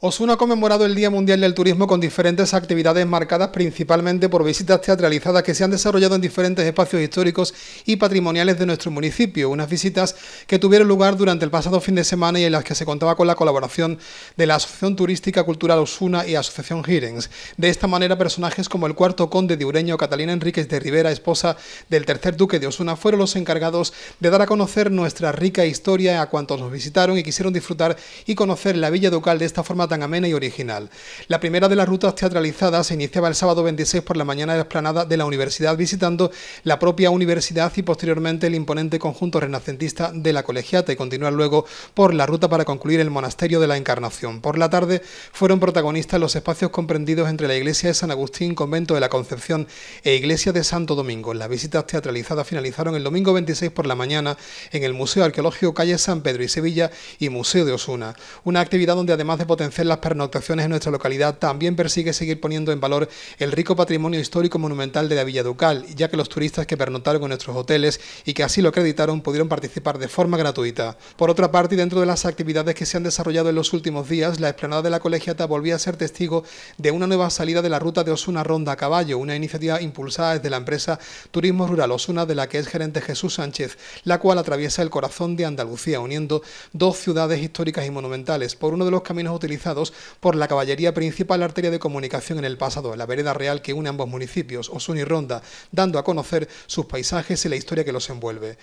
Osuna ha conmemorado el Día Mundial del Turismo con diferentes actividades marcadas principalmente por visitas teatralizadas que se han desarrollado en diferentes espacios históricos y patrimoniales de nuestro municipio, unas visitas que tuvieron lugar durante el pasado fin de semana y en las que se contaba con la colaboración de la Asociación Turística Cultural Osuna y Asociación Girens. De esta manera, personajes como el cuarto conde de Ureño, Catalina Enríquez de Rivera, esposa del tercer duque de Osuna, fueron los encargados de dar a conocer nuestra rica historia a cuantos nos visitaron y quisieron disfrutar y conocer la Villa Ducal de esta forma tan amena y original. La primera de las rutas teatralizadas se iniciaba el sábado 26 por la mañana en la explanada de la universidad, visitando la propia universidad y posteriormente el imponente conjunto renacentista de la colegiata y continúa luego por la ruta para concluir el monasterio de la Encarnación. Por la tarde fueron protagonistas los espacios comprendidos entre la iglesia de San Agustín, convento de la Concepción e iglesia de Santo Domingo. Las visitas teatralizadas finalizaron el domingo 26 por la mañana en el Museo Arqueológico Calle San Pedro y Sevilla y Museo de Osuna. Una actividad donde además de potenciar las pernoctaciones en nuestra localidad, también persigue seguir poniendo en valor el rico patrimonio histórico monumental de la Villa Ducal, ya que los turistas que pernoctaron en nuestros hoteles y que así lo acreditaron pudieron participar de forma gratuita. Por otra parte, dentro de las actividades que se han desarrollado en los últimos días, la explanada de la colegiata volvía a ser testigo de una nueva salida de la ruta de Osuna Ronda a Caballo, una iniciativa impulsada desde la empresa Turismo Rural Osuna, de la que es gerente Jesús Sánchez, la cual atraviesa el corazón de Andalucía, uniendo dos ciudades históricas y monumentales por uno de los caminos utilizados por la caballería principal arteria de comunicación en el pasado, la vereda real que une ambos municipios, Osuna y Ronda, dando a conocer sus paisajes y la historia que los envuelve.